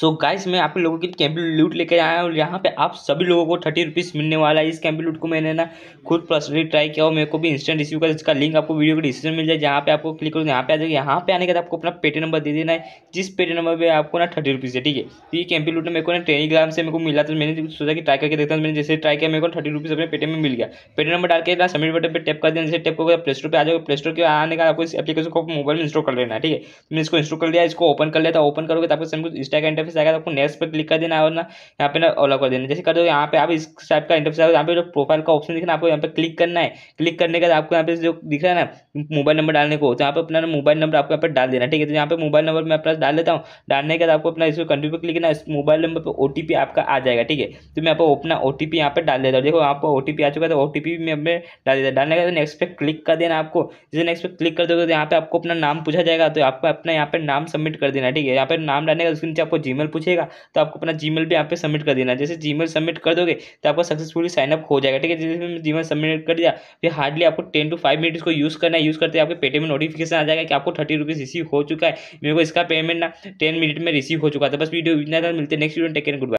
सो so guys मैं आप लोगों के लिए लूट लेकर आया हूँ और यहाँ पे आप सभी लोगों को थर्टी रुपीज़ मिलने वाला है इस कैंपी लूट को मैंने ना खुद पर्सनली ट्राई किया और मेरे को भी इंस्टेंट रिसीव कर इसका लिंक आपको वीडियो के डिस्क्रिप्शन मिल जाए जहाँ पे आपको क्लिक करो यहाँ पे आ जाएगा यहाँ पे आने के बाद आपको अपना पेटी नंबर दे देना है जिस पेटी नंबर पर आपको ना थर्टी रुपीज़ है ठीक है तो ये कैम्पी लूट मेरे को ना टेलीग्राम से मेरे को मिला तो मैंने सोचा कि ट्राई करके देखता मैंने जैसे ट्राई किया मेरे को थर्टी रुपीज़ अपने पेटी में मिल गया पेटी नंबर डाल के ना सबमिट बटन पर टैप कर देना जैसे टैप करके प्ले स्टोर पर आ जाओगे प्ले स्टोर के आने का आपको इस एप्लीकेशन को मोबाइल में इंस्टॉल कर लेना है ठीक है तो मैंने इसको इंस्टॉल कर लिया इसको ओपन कर लेता ओपन तो करोगे तो आपको इंस्टाग्राम इंटरफेस आएगा तो आपको नेक्स्ट पर क्लिक कर देना और ना यहाँ पे ना ऑलो कर देना जैसे कर दो यहाँ पे आप इस टाइप का इंटरफेस आएगा यहाँ पे जो प्रोफाइल का ऑप्शन दिखना आपको यहाँ पे क्लिक करना है क्लिक करने के बाद आपको यहाँ पे जो दिख रहा है ना मोबाइल नंबर डालने को तो यहाँ पे अपना मोबाइल नंबर आपको यहाँ पर डाल देना ठीक है तो यहाँ पे मोबाइल नंबर मैं अपना डाल देता हूँ डालने के बाद आपको अपना इसको कंट्री पर क्लिक करना इस मोबाइल नंबर पर ओ आपका आ जाएगा ठीक है तो मैं आपको अपना ओ टी यहाँ पे डाल देता हूँ देखो आपको ओ आ चुका है तो ओ मैं अपने डाल देता डालने के बाद नेक्स्ट पे क्लिक कर देना आपको जैसे नेक्स्ट पे क्लिक कर दोगे तो यहाँ पे आपको अपना नाम पूछा जाएगा तो आपको अपना यहाँ पर नाम सबमिट कर देना ठीक है यहाँ पर नाम डालने का उसके नीचे आपको जी जी पूछेगा तो आपको अपना जी भी यहाँ पे सबमिट कर देना जैसे जी सबमिट कर दोगे तो आपका सक्सेसफुली साइनअप हो जाएगा ठीक है जैसे मेल सबमिट कर दिया फिर हार्डली आपको टेन टू फाइव मिनट इसको यूज़ करना है यूज़ करते आपके पेटीएम में नोटिफिकेशन आ जाएगा कि आपको थर्टी रुपीज़ रिसीव हो चुका है मेरे को इसका पेमेंट ना टेन मिनट में रिसीव हो चुका तो था बस वीडियो इतना मिलते next video take and good